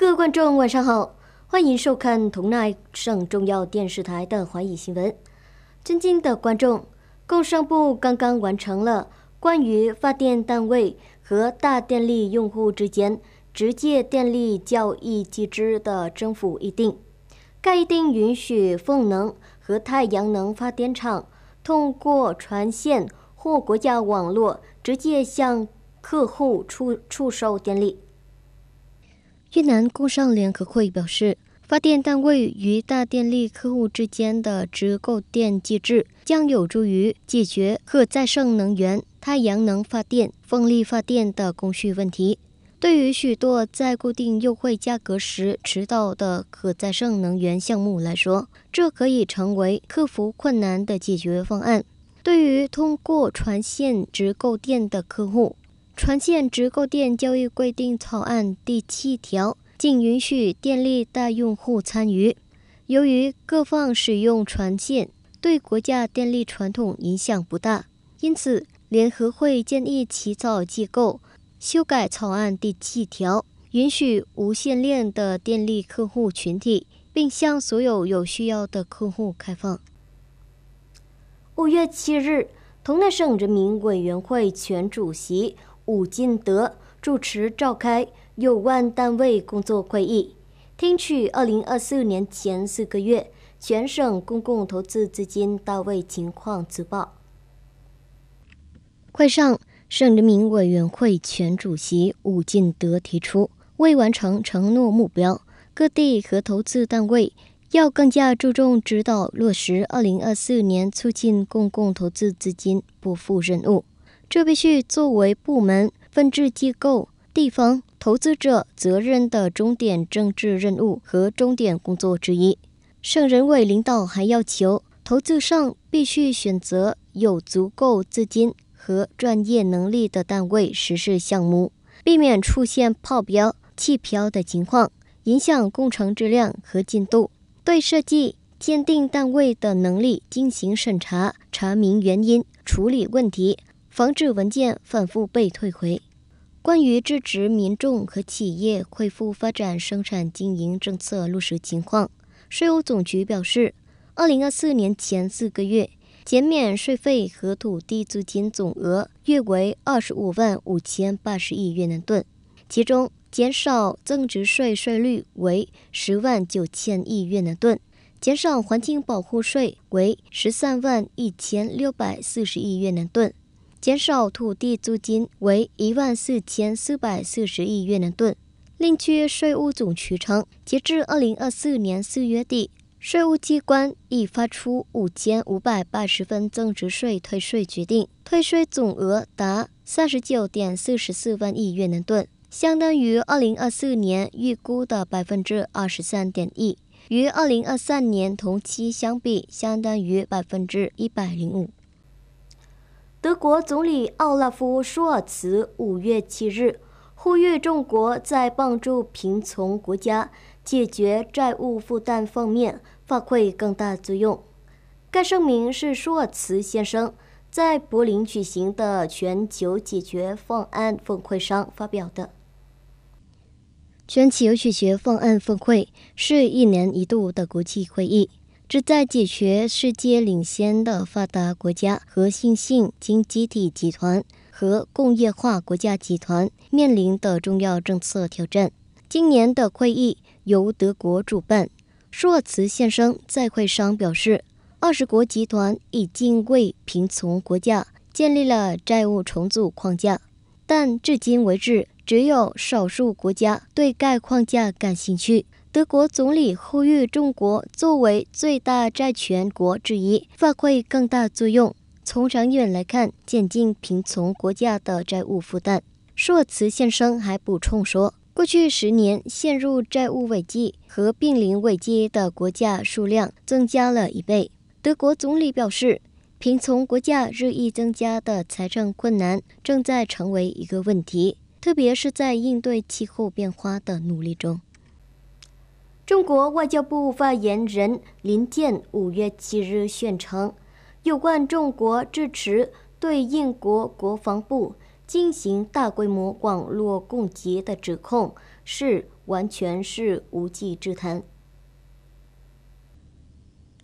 各位观众，晚上好，欢迎收看同奈上重要电视台的华语新闻。尊敬的观众，工商部刚刚完成了关于发电单位和大电力用户之间直接电力交易机制的政府议定。该议定允许风能和太阳能发电厂通过专线或国家网络直接向客户出出售电力。越南工商联合会表示，发电单位与大电力客户之间的直购电机制将有助于解决可再生能源（太阳能发电、风力发电）的供需问题。对于许多在固定优惠价格时迟到的可再生能源项目来说，这可以成为克服困难的解决方案。对于通过专线直购电的客户，船线直购电交易规定草案第七条，仅允许电力大用户参与。由于各方使用船线对国家电力传统影响不大，因此联合会建议起草机构修改草案第七条，允许无线链的电力客户群体，并向所有有需要的客户开放。五月七日，同南省人民委员会全主席。武进德主持召开有关单位工作会议，听取2024年前四个月全省公共投资资金到位情况自报。会上，省人民委员会前主席武进德提出，未完成承诺目标，各地和投资单位要更加注重指导落实2024年促进公共投资资金拨付任务。这必须作为部门、分支机构、地方投资者责任的重点政治任务和重点工作之一。省人委领导还要求，投资上必须选择有足够资金和专业能力的单位实施项目，避免出现泡标、弃标的情况，影响工程质量和进度。对设计、鉴定单位的能力进行审查，查明原因，处理问题。防止文件反复被退回。关于支持民众和企业恢复发展生产经营政策落实情况，税务总局表示，二零二四年前四个月，减免税费和土地租金总额约为二十五万五千八十亿越南盾，其中减少增值税税率为十万九千亿越南盾，减少环境保护税为十三万一千六百四十亿越南盾。减少土地租金为一万四千四百四十亿越南盾。另据税务总局称，截至二零二四年四月底，税务机关已发出五千五百八十份增值税退税决定，退税总额达三十九点四十四万亿越南盾，相当于二零二四年预估的百分之二十三点一，与二零二三年同期相比，相当于百分之一百零五。德国总理奥拉夫·舒尔茨五月七日呼吁，众国在帮助贫穷国家解决债务负担方面发挥更大作用。该声明是舒尔茨先生在柏林举行的全球解决方案峰会上发表的。全球解决方案峰会是一年一度的国际会议。旨在解决世界领先的发达国家、核心性经济体集团和工业化国家集团面临的重要政策挑战。今年的会议由德国主办，舒尔茨现身在会上表示，二十国集团已经为贫穷国家建立了债务重组框架，但至今为止只有少数国家对该框架感兴趣。德国总理呼吁中国作为最大债权国之一，发挥更大作用。从长远来看，减轻贫穷国家的债务负担。硕茨先生还补充说，过去十年陷入债务危机和濒临危机的国家数量增加了一倍。德国总理表示，贫穷国家日益增加的财政困难正在成为一个问题，特别是在应对气候变化的努力中。中国外交部发言人林健五月七日宣称，有关中国支持对英国国防部进行大规模网络攻击的指控是完全是无稽之谈。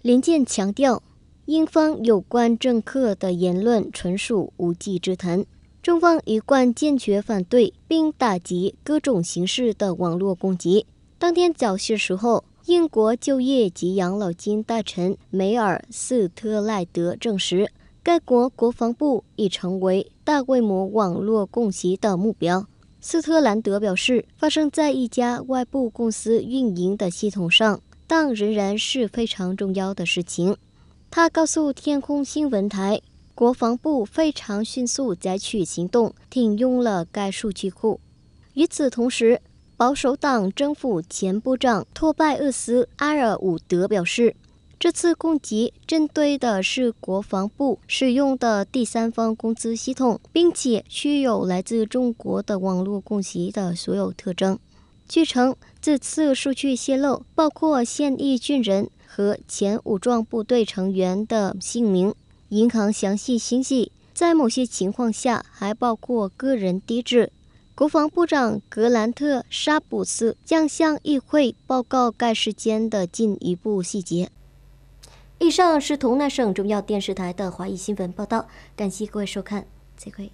林健强调，英方有关政客的言论纯属无稽之谈，中方一贯坚决反对并打击各种形式的网络攻击。当天早些时候，英国就业及养老金大臣梅尔斯特赖德证实，该国国防部已成为大规模网络攻击的目标。斯特兰德表示，发生在一家外部公司运营的系统上，但仍然是非常重要的事情。他告诉天空新闻台，国防部非常迅速采取行动，停用了该数据库。与此同时，保守党政府前部长托拜厄斯·阿尔伍德表示，这次攻击针对的是国防部使用的第三方工资系统，并且具有来自中国的网络攻击的所有特征。据称，这次数据泄露包括现役军人和前武装部队成员的姓名、银行详细信息，在某些情况下还包括个人地址。国防部长格兰特·沙普斯将向议会报告该事件的进一步细节。以上是湖南省中央电视台的华语新闻报道，感谢各位收看，再会。